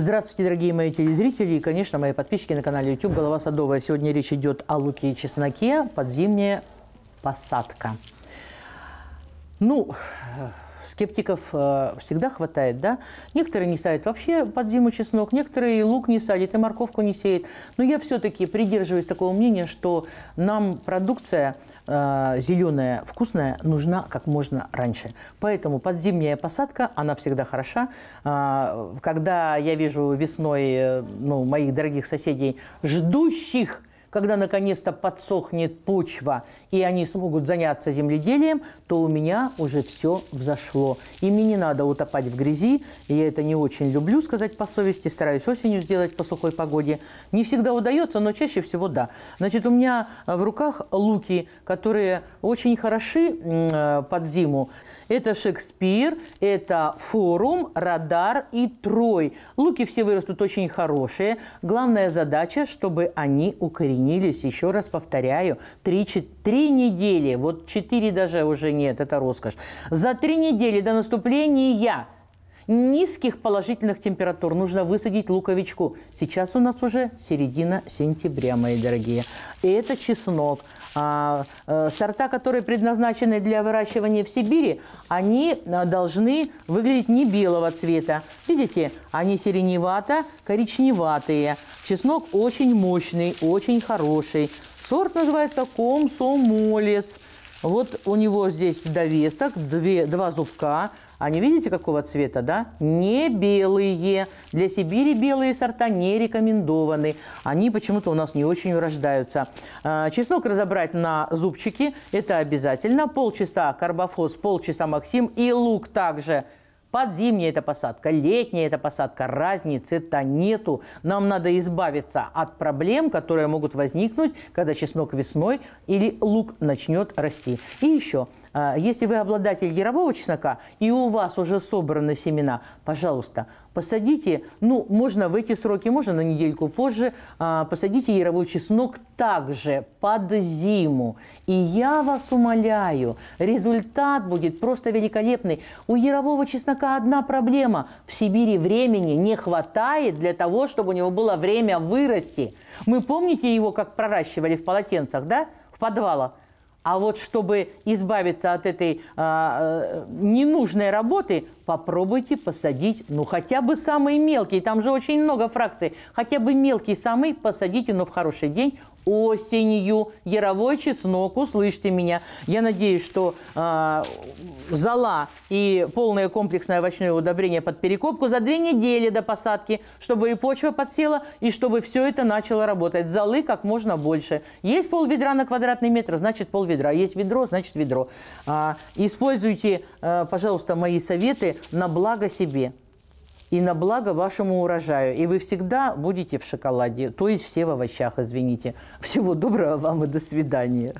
Здравствуйте, дорогие мои телезрители и, конечно, мои подписчики на канале YouTube «Голова садовая». Сегодня речь идет о луке и чесноке, подзимняя посадка. Ну, скептиков э, всегда хватает, да. Некоторые не садят вообще под зиму чеснок, некоторые и лук не садят, и морковку не сеют. Но я все-таки придерживаюсь такого мнения, что нам продукция э, зеленая, вкусная нужна как можно раньше. Поэтому подзимняя посадка, она всегда хороша. Э, когда я вижу весной э, ну, моих дорогих соседей, ждущих когда наконец-то подсохнет почва, и они смогут заняться земледелием, то у меня уже все взошло. И мне не надо утопать в грязи. я это не очень люблю, сказать по совести. Стараюсь осенью сделать по сухой погоде. Не всегда удается, но чаще всего да. Значит, у меня в руках луки, которые очень хороши э, под зиму. Это Шекспир, это Форум, Радар и Трой. Луки все вырастут очень хорошие. Главная задача, чтобы они укоренились Изменились. еще раз повторяю, три, три недели, вот четыре даже уже нет, это роскошь. За три недели до наступления я низких положительных температур нужно высадить луковичку. Сейчас у нас уже середина сентября, мои дорогие. И это чеснок. А, э, сорта, которые предназначены для выращивания в Сибири, они э, должны выглядеть не белого цвета. Видите, они сиреневато-коричневатые. Чеснок очень мощный, очень хороший. Сорт называется комсомолец. Вот у него здесь довесок, две, два зубка. Они, а видите, какого цвета, да? Не белые. Для Сибири белые сорта не рекомендованы. Они почему-то у нас не очень урождаются. А, чеснок разобрать на зубчики. Это обязательно. Полчаса карбофос, полчаса максим и лук также – под зимняя это посадка, летняя это посадка, разницы-то нету. Нам надо избавиться от проблем, которые могут возникнуть, когда чеснок весной или лук начнет расти. И еще, а, если вы обладатель ярового чеснока, и у вас уже собраны семена, пожалуйста, посадите, ну, можно в эти сроки, можно на недельку позже, а, посадите яровой чеснок также под зиму. И я вас умоляю, результат будет просто великолепный. У ярового чеснока одна проблема. В Сибири времени не хватает для того, чтобы у него было время вырасти. Мы помните его, как проращивали в полотенцах, да, в подвалах? А вот чтобы избавиться от этой а, э, ненужной работы, попробуйте посадить, ну, хотя бы самые мелкие. Там же очень много фракций. Хотя бы мелкие самые посадите, но в хороший день осенью. Яровой чеснок, услышьте меня. Я надеюсь, что э, а, зала и полное комплексное овощное удобрение под перекопку за две недели до посадки, чтобы и почва подсела, и чтобы все это начало работать. залы как можно больше. Есть пол ведра на квадратный метр, значит пол ведра. Есть ведро, значит ведро. А, используйте, э, пожалуйста, мои советы на благо себе и на благо вашему урожаю. И вы всегда будете в шоколаде, то есть все в овощах, извините. Всего доброго вам и до свидания.